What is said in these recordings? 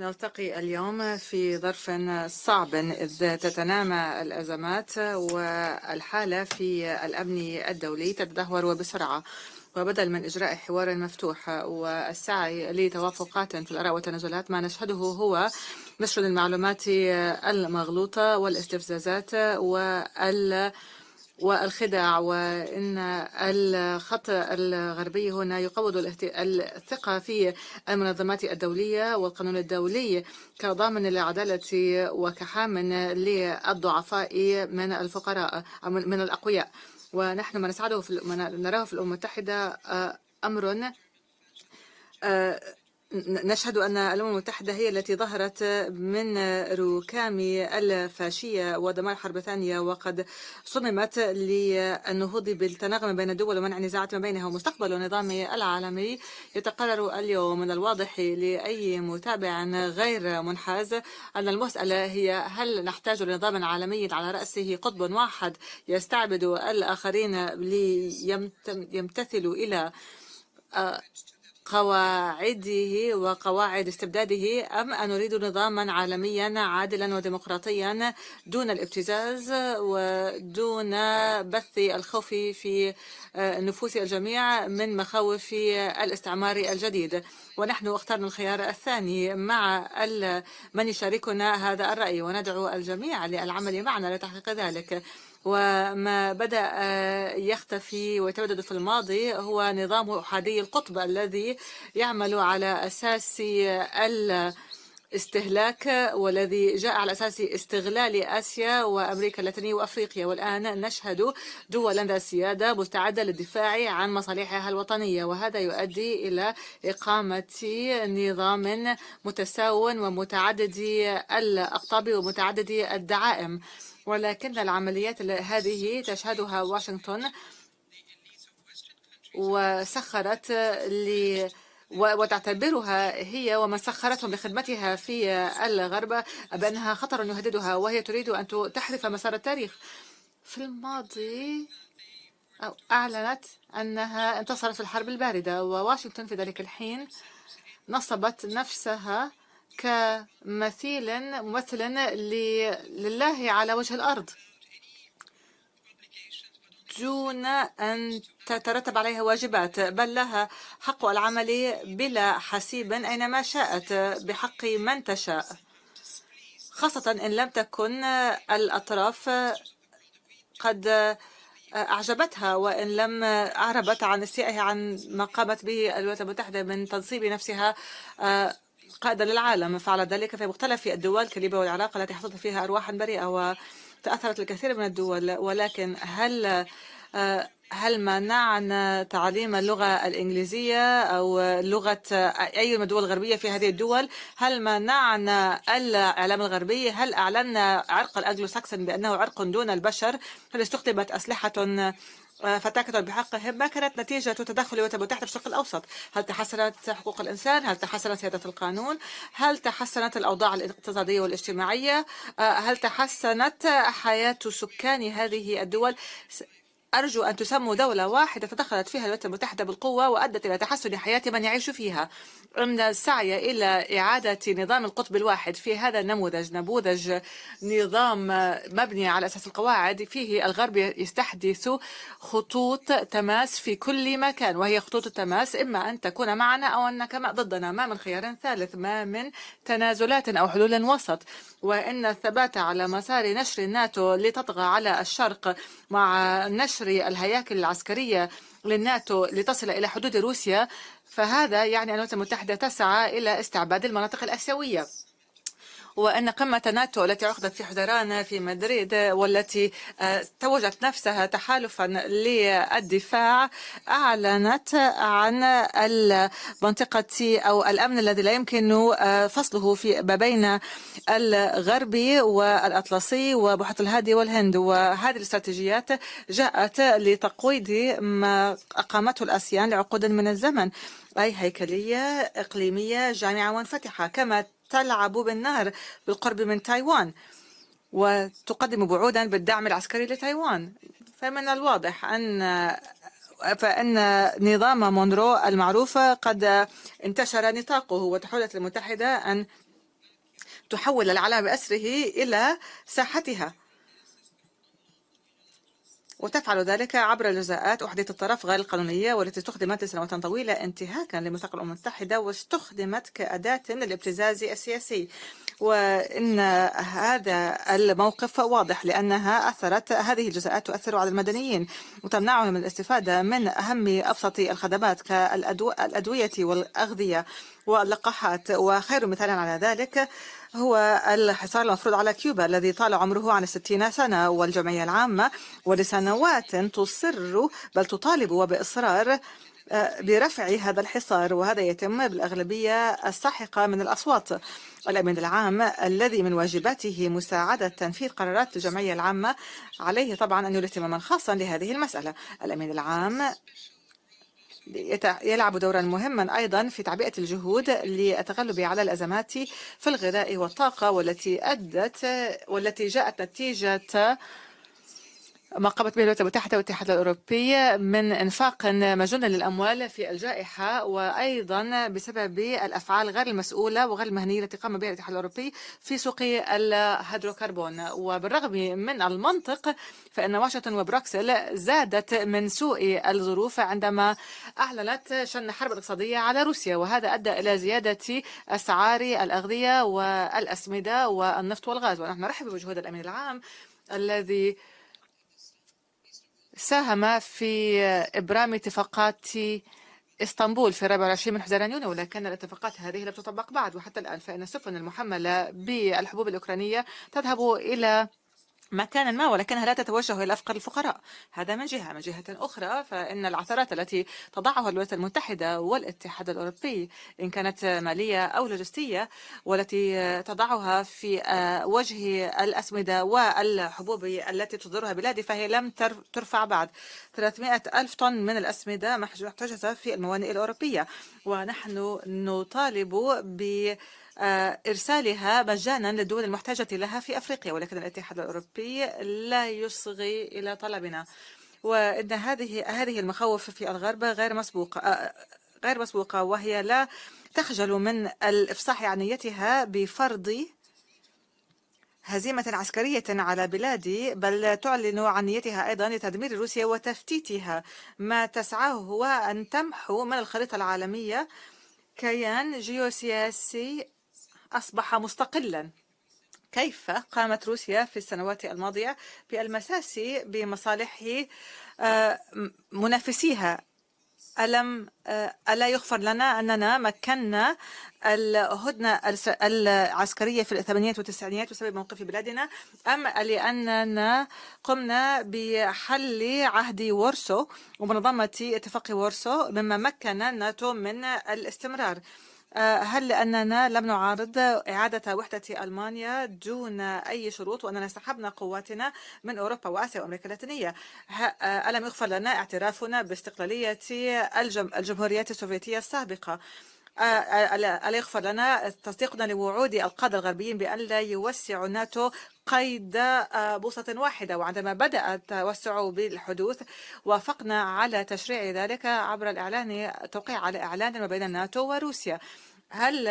نلتقي اليوم في ظرف صعب إذ تتنامى الأزمات والحالة في الأمن الدولي تتدهور وبسرعة وبدل من إجراء حوار مفتوح والسعي لتوافقات في الآراء والتنازلات ما نشهده هو نشر المعلومات المغلوطة والاستفزازات وال والخداع وإن الخط الغربي هنا يقوض الثقة في المنظمات الدولية والقانون الدولي كضامن للعدالة وكحامن للضعفاء من الفقراء من الأقوياء ونحن ما نسعده في ما نراه في الأمم المتحدة آه، أمر آه، نشهد أن الأمم المتحدة هي التي ظهرت من ركام الفاشية ودمار حرب ثانية وقد صممت للنهوض بالتناغم بين الدول ومنع النزاعات ما بينها ومستقبل النظام العالمي يتقرر اليوم من الواضح لأي متابع غير منحاز أن المسألة هي هل نحتاج لنظام عالمي على رأسه قطب واحد يستعبد الآخرين ليمتثلوا إلى آه، قواعده وقواعد استبداده أم نريد نظاما عالميا عادلا وديمقراطيا دون الابتزاز ودون بث الخوف في آه، نفوس الجميع من مخاوف الاستعمار الجديد ونحن اخترنا الخيار الثاني مع من يشاركنا هذا الرأي وندعو الجميع للعمل معنا لتحقيق ذلك وما بدأ آه، يختفي ويتبدد في الماضي هو نظام أحادي القطب الذي يعمل على أساس الاستهلاك والذي جاء على أساس استغلال آسيا وأمريكا اللاتينية وأفريقيا والآن نشهد دولا ذات سيادة مستعدة للدفاع عن مصالحها الوطنية وهذا يؤدي إلى إقامة نظام متساو ومتعدد الأقطاب ومتعدد الدعائم ولكن العمليات هذه تشهدها واشنطن وسخرت ل وتعتبرها هي ومن سخرتهم بخدمتها في الغرب بأنها خطر يهددها وهي تريد أن تحذف مسار التاريخ في الماضي أعلنت أنها انتصرت في الحرب الباردة وواشنطن في ذلك الحين نصبت نفسها كمثيلا ممثلا لله على وجه الأرض دون أن تترتب عليها واجبات بل لها حق العمل بلا حسيب أينما شاءت بحق من تشاء خاصة إن لم تكن الأطراف قد أعجبتها وإن لم أعربت عن استيائها عن ما قامت به الولايات المتحدة من تنصيب نفسها قائدا للعالم فعل ذلك في مختلف الدول كليبيا والعراق التي حصلت فيها أرواح بريئة وتأثرت الكثير من الدول ولكن هل آه، هل منعنا تعليم اللغة الإنجليزية أو لغة أي من الدول الغربية في هذه الدول؟ هل منعنا الإعلام الغربي؟ هل أعلنا عرق الأنجلو ساكسن بأنه عرق دون البشر؟ هل استخدمت أسلحة فتاكدوا بحقهم ما كانت نتيجة تدخل الولايات المتحدة في الشرق الأوسط هل تحسنت حقوق الإنسان هل تحسنت سيادة القانون هل تحسنت الأوضاع الاقتصادية والاجتماعية آه، هل تحسنت حياة سكان هذه الدول أرجو أن تسموا دولة واحدة تدخلت فيها الولايات المتحدة بالقوة وأدت إلى تحسن حياة من يعيش فيها إن السعي إلى إعادة نظام القطب الواحد في هذا النموذج نموذج نظام مبني على أساس القواعد فيه الغرب يستحدث خطوط تماس في كل مكان وهي خطوط التماس إما أن تكون معنا أو أنك ضدنا ما من خيار ثالث ما من تنازلات أو حلول وسط وإن الثبات على مسار نشر الناتو لتطغى على الشرق مع نشر نشر الهياكل العسكرية للناتو لتصل إلى حدود روسيا فهذا يعني أن الولايات المتحدة تسعى إلى استعباد المناطق الآسيوية وأن قمة ناتو التي عقدت في حزيران في مدريد والتي آه، توجت نفسها تحالفا للدفاع أعلنت عن المنطقة أو الأمن الذي لا يمكن آه، فصله في ما بين الغربي والأطلسي وبحر الهادي والهند وهذه الاستراتيجيات جاءت لتقويض ما أقامته الأسيان لعقود من الزمن أي هيكلية إقليمية جامعة وانفتحة كما تلعب بالنهر بالقرب من تايوان وتقدم بعودا بالدعم العسكري لتايوان فمن الواضح أن فإن نظام مونرو المعروف قد انتشر نطاقه وتحولت المتحدة أن تحول العالم بأسره إلى ساحتها وتفعل ذلك عبر الجزاءات احدية الطرف غير القانونية والتي استخدمت لسنوات طويلة انتهاكا لميثاق الأمم المتحدة واستخدمت كأداة للابتزاز السياسي وإن هذا الموقف واضح لأنها أثرت هذه الجزاءات تؤثر على المدنيين وتمنعهم من الاستفادة من أهم أبسط الخدمات كالأدوية والأغذية واللقاحات وخير مثال على ذلك هو الحصار المفروض على كيوبا الذي طال عمره عن الستين سنة والجمعية العامة ولسنوات تصر بل تطالب وبإصرار لرفع هذا الحصار وهذا يتم بالأغلبية الساحقة من الأصوات الأمين العام الذي من واجباته مساعدة تنفيذ قرارات الجمعية العامة عليه طبعا أن يولي اهتماما خاصا لهذه المسألة الأمين العام يلعب دورا مهما أيضا في تعبئة الجهود للتغلب على الأزمات في الغذاء والطاقة والتي أدت والتي جاءت نتيجة ما قامت به الولايات المتحدة والاتحاد الأوروبي من إنفاق مجنون للأموال في الجائحة وأيضا بسبب الأفعال غير المسؤولة وغير المهنية التي قام بها الاتحاد الأوروبي في سوق الهيدروكربون وبالرغم من المنطق فإن واشنطن وبروكسل زادت من سوء الظروف عندما أعلنت شن حرب اقتصادية على روسيا وهذا أدى إلى زيادة أسعار الأغذية والأسمدة والنفط والغاز ونحن نرحب بجهود الأمين العام الذي ساهم في إبرام اتفاقات اسطنبول في والعشرين من حزيران يونيو ولكن الاتفاقات هذه لم تطبق بعد وحتى الآن فإن السفن المحملة بالحبوب الأوكرانية تذهب إلى مكانا ما ولكنها لا تتوجه إلى أفقر الفقراء هذا من جهة من جهة أخرى فإن العثرات التي تضعها الولايات المتحدة والاتحاد الأوروبي إن كانت مالية أو لوجستية والتي تضعها في آه، وجه الأسمدة والحبوب التي تصدرها بلادي فهي لم ترفع بعد 300 ألف طن من الأسمدة محجوزة في الموانئ الأوروبية ونحن نطالب ب آه، إرسالها مجانا للدول المحتاجة لها في أفريقيا ولكن الاتحاد الأوروبي لا يصغي إلى طلبنا وإن هذه هذه المخاوف في الغرب غير مسبوقة آه، غير مسبوقة وهي لا تخجل من الإفصاح عن نيتها بفرض هزيمة عسكرية على بلادي بل تعلن عن نيتها أيضا لتدمير روسيا وتفتيتها ما تسعاه هو أن تمحو من الخريطة العالمية كيان جيوسياسي أصبح مستقلا كيف قامت روسيا في السنوات الماضية بالمساس بمصالح آه، منافسيها ألم آه، ألا يغفر لنا أننا مكنا الهدنة العسكرية في الثمانينات والتسعينيات بسبب موقف بلادنا أم لأننا قمنا بحل عهد وورسو ومنظمة اتفاق وورسو مما مكن الناتو من الاستمرار آه، هل لأننا لم نعارض إعادة وحدة ألمانيا دون أي شروط وأننا سحبنا قواتنا من أوروبا وآسيا وأمريكا اللاتينية آه، ألم يغفر لنا اعترافنا باستقلالية الجمهوريات السوفيتية السابقة آه، ألا يغفر لنا تصديقنا لوعود القادة الغربيين بأن لا يوسع ناتو قيد بوصة واحدة وعندما بدأ التوسع بالحدوث وافقنا على تشريع ذلك عبر الإعلان توقيع على إعلان ما بين الناتو وروسيا هل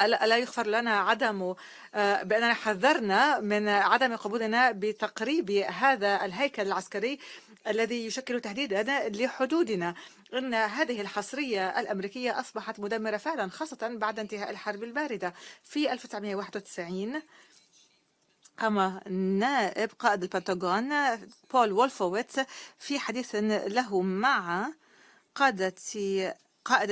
ألا يغفر لنا عدم آه، بأننا حذرنا من عدم قبولنا بتقريب هذا الهيكل العسكري الذي يشكل تهديدا لحدودنا إن هذه الحصرية الأمريكية أصبحت مدمرة فعلا خاصة بعد انتهاء الحرب الباردة في 1991 قام نائب قائد البنتاغون بول وولفويتس في حديث له مع قادة قائد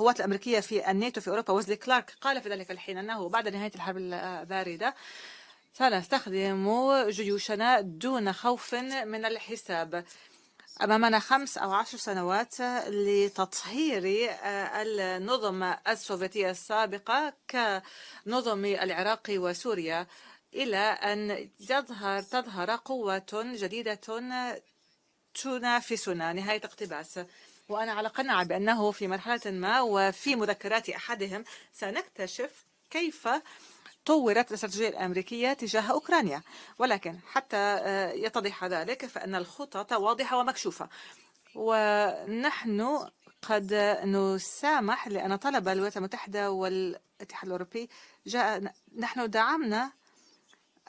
القوات الأمريكية في الناتو في أوروبا وزلي كلارك قال في ذلك الحين أنه بعد نهاية الحرب الباردة سنستخدم جيوشنا دون خوف من الحساب أمامنا خمس أو عشر سنوات لتطهير آه، النظم السوفيتية السابقة كنظم العراق وسوريا إلى أن تظهر تظهر قوة جديدة تنافسنا نهاية اقتباس وأنا على قناعة بأنه في مرحلة ما وفي مذكرات أحدهم سنكتشف كيف طورت الاستراتيجية الأمريكية تجاه أوكرانيا ولكن حتى آه، يتضح ذلك فإن الخطط واضحة ومكشوفة ونحن قد نسامح لأن طلب الولايات المتحدة والاتحاد الأوروبي جاء نحن دعمنا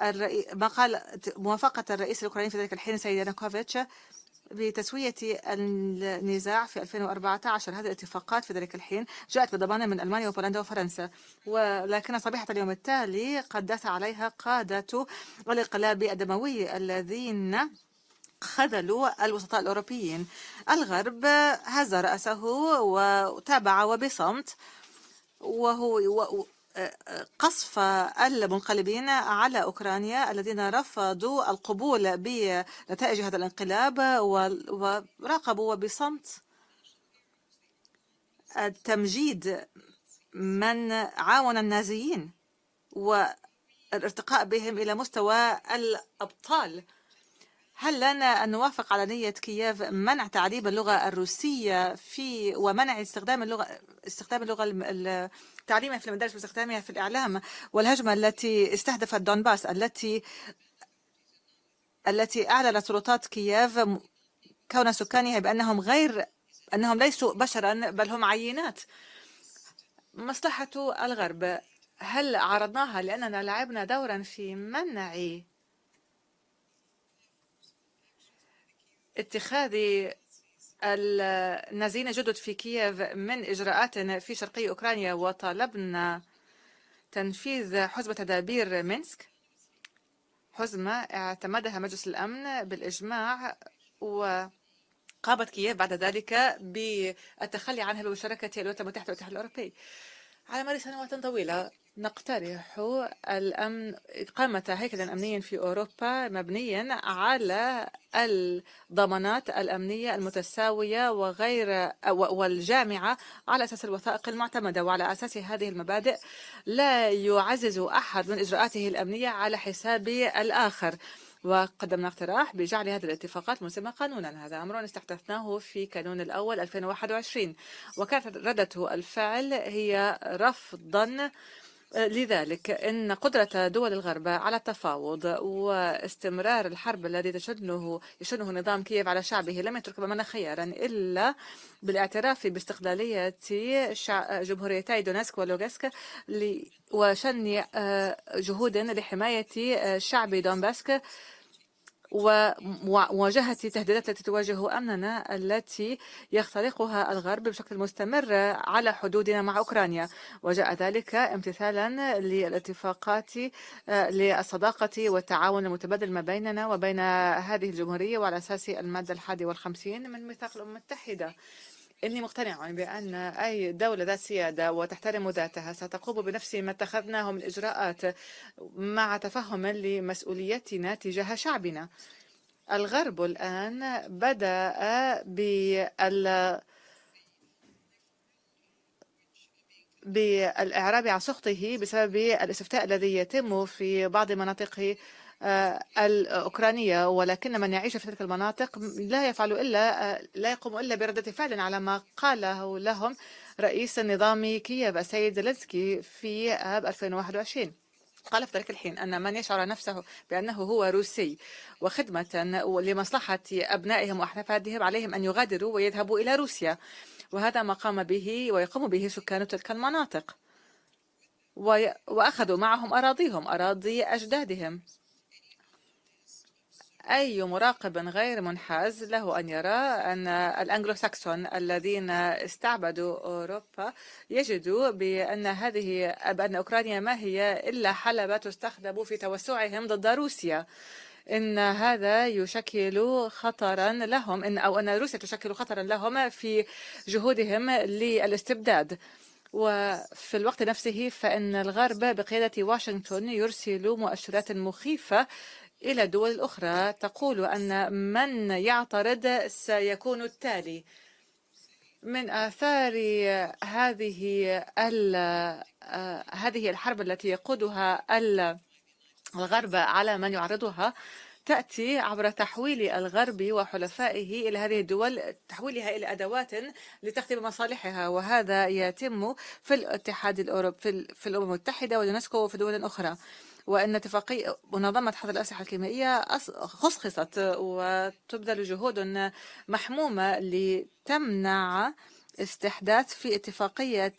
الرئي... قال موافقة الرئيس الأوكراني في ذلك الحين سيد يانوكوفيتش بتسوية النزاع في 2014 هذه الاتفاقات في ذلك الحين جاءت بضمان من ألمانيا وبولندا وفرنسا ولكن صبيحة اليوم التالي قد داس عليها قادة الانقلاب الدموي الذين خذلوا الوسطاء الأوروبيين الغرب هز رأسه وتابع وبصمت وهو قصف المنقلبين على أوكرانيا الذين رفضوا القبول بنتائج هذا الانقلاب وراقبوا بصمت التمجيد من عاون النازيين والارتقاء بهم إلى مستوى الأبطال هل لنا أن نوافق على نية كييف منع تعليم اللغة الروسية في ومنع استخدام اللغة استخدام اللغة تعليمها في المدارس واستخدامها في الإعلام والهجمة التي استهدفت دونباس التي التي أعلنت سلطات كييف كون سكانها بأنهم غير أنهم ليسوا بشرا بل هم عينات مصلحة الغرب هل عرضناها لأننا لعبنا دورا في منع اتخاذ النازيين الجدد في كييف من إجراءات في شرقي أوكرانيا وطالبنا تنفيذ حزمة تدابير مينسك حزمة اعتمدها مجلس الأمن بالإجماع وقامت كييف بعد ذلك بالتخلي عنها بمشاركة الولايات المتحدة والاتحاد الأوروبي على مر سنوات طويلة نقترح الأمن إقامة هيكلا أمنيا في أوروبا مبنيا على الضمانات الأمنية المتساوية وغير والجامعة على أساس الوثائق المعتمدة وعلى أساس هذه المبادئ لا يعزز أحد من إجراءاته الأمنية على حساب الآخر وقدمنا اقتراح بجعل هذه الاتفاقات مسمى قانونا هذا أمر استحدثناه في كانون الأول 2021 وكانت ردته الفعل هي رفضا لذلك إن قدرة دول الغرب على التفاوض واستمرار الحرب الذي تشنه يشنه نظام كييف على شعبه لم يترك أمامنا خيارا إلا بالاعتراف باستقلالية جمهوريتي دونسك ولوغسك وشن آه، جهود لحماية آه، شعب دونباسك ومواجهة التهديدات التي تواجه أمننا التي يخترقها الغرب بشكل مستمر على حدودنا مع أوكرانيا وجاء ذلك امتثالا للاتفاقات آه، للصداقة والتعاون المتبادل ما بيننا وبين هذه الجمهورية وعلى أساس المادة الحادي والخمسين من ميثاق الأمم المتحدة إني مقتنع بأن أي دولة ذات سيادة وتحترم ذاتها ستقوم بنفس ما اتخذناه من إجراءات مع تفهم لمسؤوليتنا تجاه شعبنا الغرب الآن بدأ بال بالإعراب عن سخطه بسبب الاستفتاء الذي يتم في بعض مناطقه آه، الأوكرانية ولكن من يعيش في تلك المناطق لا يفعل إلا آه، لا يقوم إلا بردة فعل على ما قاله لهم رئيس النظام كييف السيد زيلينسكي في آب 2021 قال في ذلك الحين أن من يشعر نفسه بأنه هو روسي وخدمة لمصلحة أبنائهم وأحفادهم عليهم أن يغادروا ويذهبوا إلى روسيا وهذا ما قام به ويقوم به سكان تلك المناطق وأخذوا معهم أراضيهم أراضي أجدادهم أي مراقب غير منحاز له أن يرى أن الأنجلوساكسون الذين استعبدوا أوروبا يجدوا بأن هذه بأن أوكرانيا ما هي إلا حلبة تستخدم في توسعهم ضد روسيا ان هذا يشكل خطرا لهم ان او ان روسيا تشكل خطرا لهم في جهودهم للاستبداد وفي الوقت نفسه فان الغرب بقياده واشنطن يرسل مؤشرات مخيفه إلى دول أخرى تقول أن من يعترض سيكون التالي من آثار هذه آه، هذه الحرب التي يقودها الغرب على من يعرضها تأتي عبر تحويل الغرب وحلفائه إلى هذه الدول تحويلها إلى أدوات لتخدم مصالحها وهذا يتم في الاتحاد الأوروبي في الأمم المتحدة واليونسكو وفي دول أخرى. وأن اتفاقية منظمة حظر الأسلحة الكيميائية خصخصت وتبذل جهود محمومة لتمنع استحداث في اتفاقية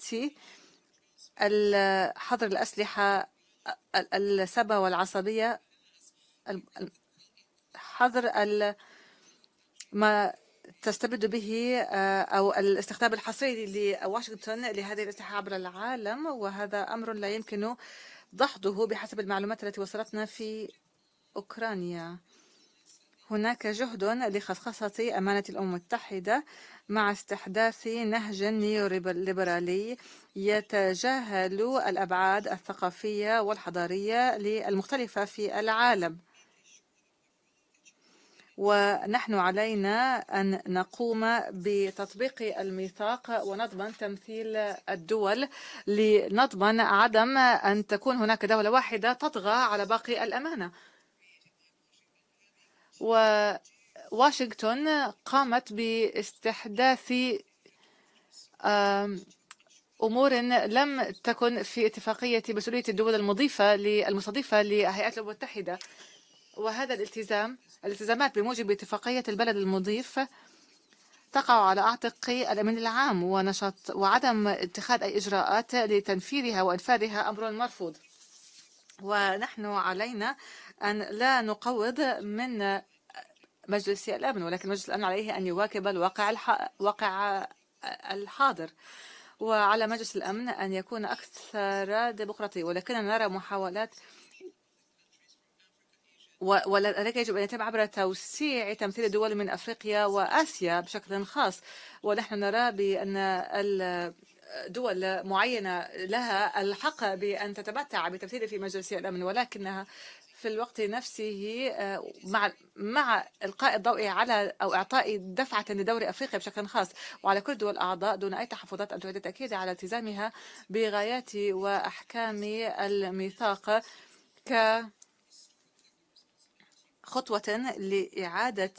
حظر الأسلحة السبا والعصبية حظر ما تستبد به آه، أو الاستخدام الحصري لواشنطن لهذه الأسلحة عبر العالم وهذا أمر لا يمكن دحضه بحسب المعلومات التي وصلتنا في أوكرانيا هناك جهد لخصخصة أمانة الأمم المتحدة مع استحداث نهج نيوليبرالي يتجاهل الأبعاد الثقافية والحضارية المختلفة في العالم ونحن علينا أن نقوم بتطبيق الميثاق ونضمن تمثيل الدول لنضمن عدم أن تكون هناك دولة واحدة تطغى على باقي الأمانة وواشنطن قامت باستحداث أمور لم تكن في اتفاقية مسؤولية الدول المضيفة المستضيفة لهيئات الأمم المتحدة وهذا الالتزام الالتزامات بموجب اتفاقية البلد المضيف تقع على أعتق الأمن العام ونشاط وعدم اتخاذ أي إجراءات لتنفيذها وإنفاذها أمر مرفوض ونحن علينا أن لا نقوض من مجلس الأمن ولكن مجلس الأمن عليه أن يواكب الواقع الح... واقع الحاضر وعلى مجلس الأمن أن يكون أكثر ديمقراطية ولكننا نرى محاولات ولذلك يجب أن يتم عبر توسيع تمثيل الدول من أفريقيا وآسيا بشكل خاص ونحن نرى بأن دول معينة لها الحق بأن تتمتع بتمثيل في مجلس الأمن ولكنها في الوقت نفسه مع مع القاء الضوء على او اعطاء دفعه لدور افريقيا بشكل خاص وعلى كل الدول الاعضاء دون اي تحفظات ان تعيد التاكيد على التزامها بغايات واحكام الميثاق ك خطوة لإعادة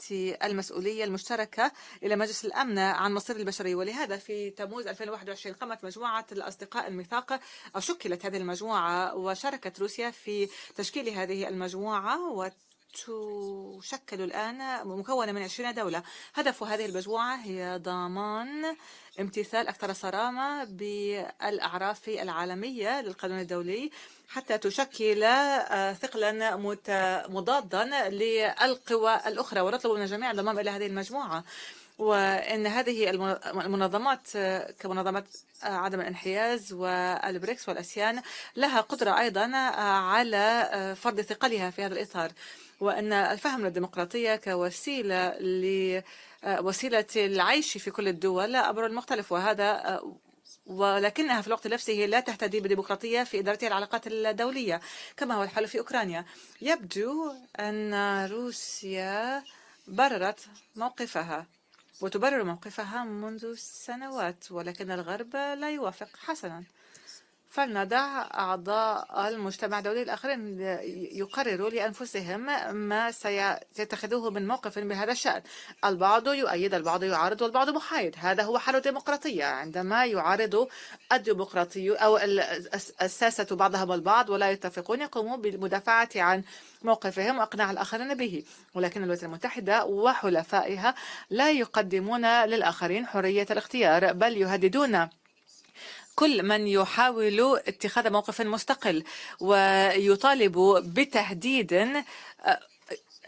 المسؤولية المشتركة إلى مجلس الأمن عن مصير البشرية ولهذا في تموز 2021 قامت مجموعة الأصدقاء الميثاق أو شكلت هذه المجموعة وشاركت روسيا في تشكيل هذه المجموعة وت تشكل الآن مكونة من 20 دولة هدف هذه المجموعة هي ضمان امتثال أكثر صرامة بالأعراف العالمية للقانون الدولي حتى تشكل آه، ثقلا مضادا للقوى الأخرى ونطلب من الجميع الضمام إلى هذه المجموعة وان هذه المنظمات كمنظمات آه، عدم الانحياز والبريكس والاسيان لها قدره ايضا آه، على فرض ثقلها في هذا الاطار. وأن الفهم للديمقراطية كوسيلة لوسيلة آه، العيش في كل الدول أمر مختلف وهذا آه، ولكنها في الوقت نفسه لا تهتدي بالديمقراطيه في إدارتها العلاقات الدولية كما هو الحال في أوكرانيا يبدو أن روسيا بررت موقفها وتبرر موقفها منذ سنوات ولكن الغرب لا يوافق حسنا فلندع أعضاء المجتمع الدولي الآخرين يقرروا لأنفسهم ما سيتخذوه من موقف بهذا الشأن البعض يؤيد البعض يعارض والبعض محايد هذا هو حال الديمقراطية عندما يعارض الديمقراطي أو الساسة بعضهم البعض ولا يتفقون يقومون بالمدافعة عن موقفهم وأقناع الآخرين به ولكن الولايات المتحدة وحلفائها لا يقدمون للآخرين حرية الاختيار بل يهددون كل من يحاول اتخاذ موقف مستقل ويطالب بتهديد آه،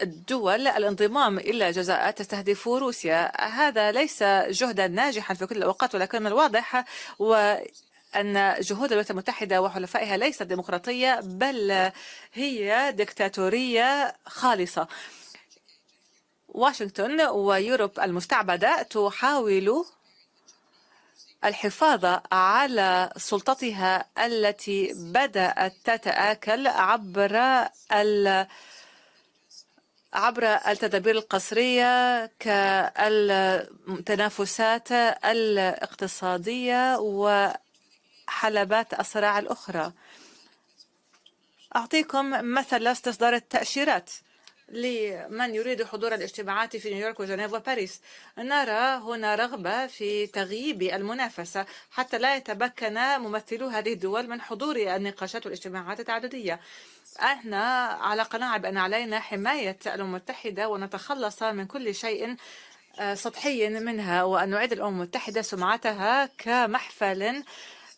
الدول الانضمام إلى جزاء تستهدف روسيا هذا ليس جهدا ناجحا في كل الأوقات ولكن من الواضح و أن جهود الولايات المتحدة وحلفائها ليست ديمقراطية بل هي دكتاتورية خالصة واشنطن ويوروب المستعبدة تحاول الحفاظ على سلطتها التي بدأت تتآكل عبر عبر التدابير القصرية كالتنافسات الاقتصادية وحلبات الصراع الأخرى أعطيكم مثل استصدار التأشيرات لمن يريد حضور الاجتماعات في نيويورك وجنيف وباريس نرى هنا رغبة في تغييب المنافسة حتى لا يتمكن ممثلو هذه الدول من حضور النقاشات والاجتماعات التعددية احنا على قناعة بأن علينا حماية الأمم المتحدة ونتخلص من كل شيء آه، سطحي منها وأن نعيد الأمم المتحدة سمعتها كمحفل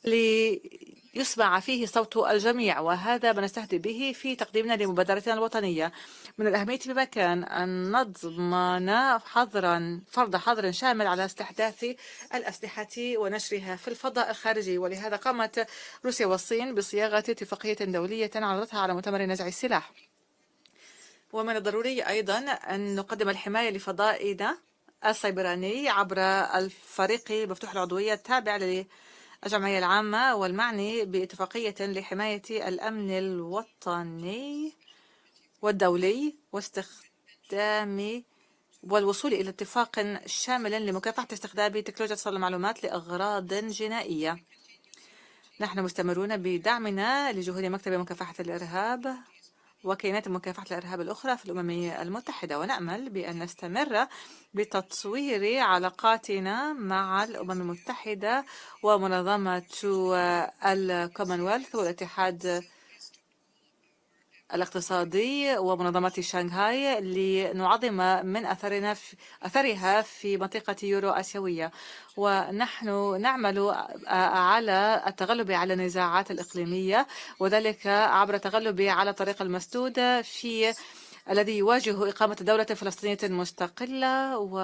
ليسمع فيه صوت الجميع وهذا ما نستهدي به في تقديمنا لمبادرتنا الوطنية من الأهمية بمكان أن نضمن حظرا فرض حظر شامل على استحداث الأسلحة ونشرها في الفضاء الخارجي ولهذا قامت روسيا والصين بصياغة اتفاقية دولية عرضتها على مؤتمر نزع السلاح ومن الضروري أيضا أن نقدم الحماية لفضائنا السيبراني عبر الفريق مفتوح العضوية التابع الجمعية العامة والمعني باتفاقية لحماية الأمن الوطني والدولي واستخدام والوصول إلى اتفاق شامل لمكافحة استخدام تكنولوجيا اتصال المعلومات لأغراض جنائية. نحن مستمرون بدعمنا لجهود مكتب مكافحة الإرهاب وكيانات مكافحة الإرهاب الأخرى في الأمم المتحدة ونأمل بأن نستمر بتطوير علاقاتنا مع الأمم المتحدة ومنظمة الكومنولث والاتحاد الاقتصادي ومنظمة شنغهاي لنعظم من أثرنا في أثرها في منطقة يورو آسيوية ونحن نعمل على التغلب على النزاعات الإقليمية وذلك عبر التغلب على الطريق المسدودة في الذي يواجه إقامة دولة فلسطينية مستقلة و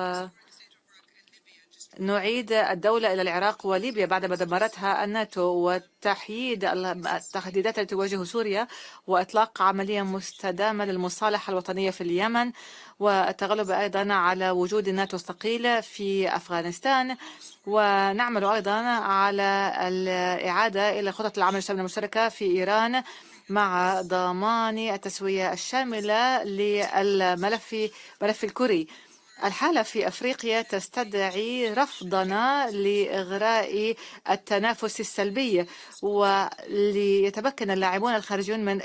نعيد الدولة إلى العراق وليبيا بعدما دمرتها الناتو وتحييد التهديدات التي تواجه سوريا وإطلاق عملية مستدامة للمصالحة الوطنية في اليمن والتغلب أيضا على وجود الناتو الثقيل في أفغانستان ونعمل أيضا على الإعادة إلى خطط العمل الشاملة المشتركة في إيران مع ضمان التسوية الشاملة للملف ملف الكوري الحالة في أفريقيا تستدعي رفضنا لإغراء التنافس السلبي وليتمكن اللاعبون الخارجيون من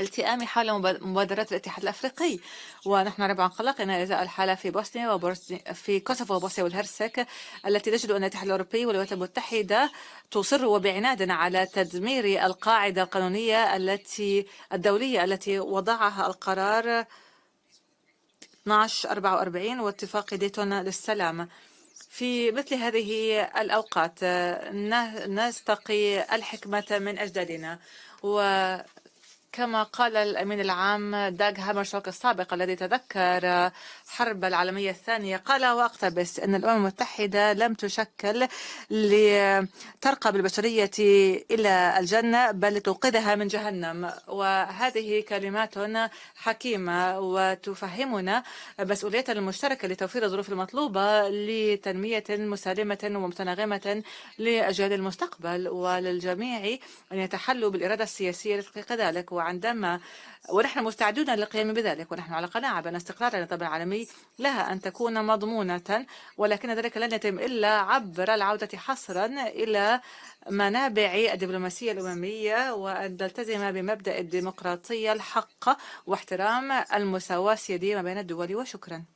التئام حول مبادرات الاتحاد الافريقي ونحن قلق قلقنا ازاء الحاله في بوسنيا وبوسنيا في كوسوفو وبوسنيا والهرسك التي تجد ان الاتحاد الاوروبي والولايات المتحده تصر وبعناد على تدمير القاعده القانونيه التي الدوليه التي وضعها القرار 1244 واتفاق ديتون للسلام في مثل هذه الأوقات نستقي الحكمة من أجدادنا و كما قال الأمين العام داغ هامرشوك السابق الذي تذكر حرب العالمية الثانية قال وأقتبس أن الأمم المتحدة لم تشكل لترقى بالبشرية إلى الجنة بل لتوقظها من جهنم وهذه كلمات حكيمة وتفهمنا مسؤوليتنا المشتركة لتوفير الظروف المطلوبة لتنمية مسالمة ومتناغمة لأجيال المستقبل وللجميع أن يتحلوا بالإرادة السياسية لتحقيق ذلك عندما ونحن مستعدون للقيام بذلك ونحن على قناعة بأن استقرار النظام العالمي لها أن تكون مضمونة ولكن ذلك لن يتم إلا عبر العودة حصرا إلى منابع الدبلوماسية الأممية وأن نلتزم بمبدأ الديمقراطية الحقة واحترام المساواة السيادية ما بين الدول وشكرا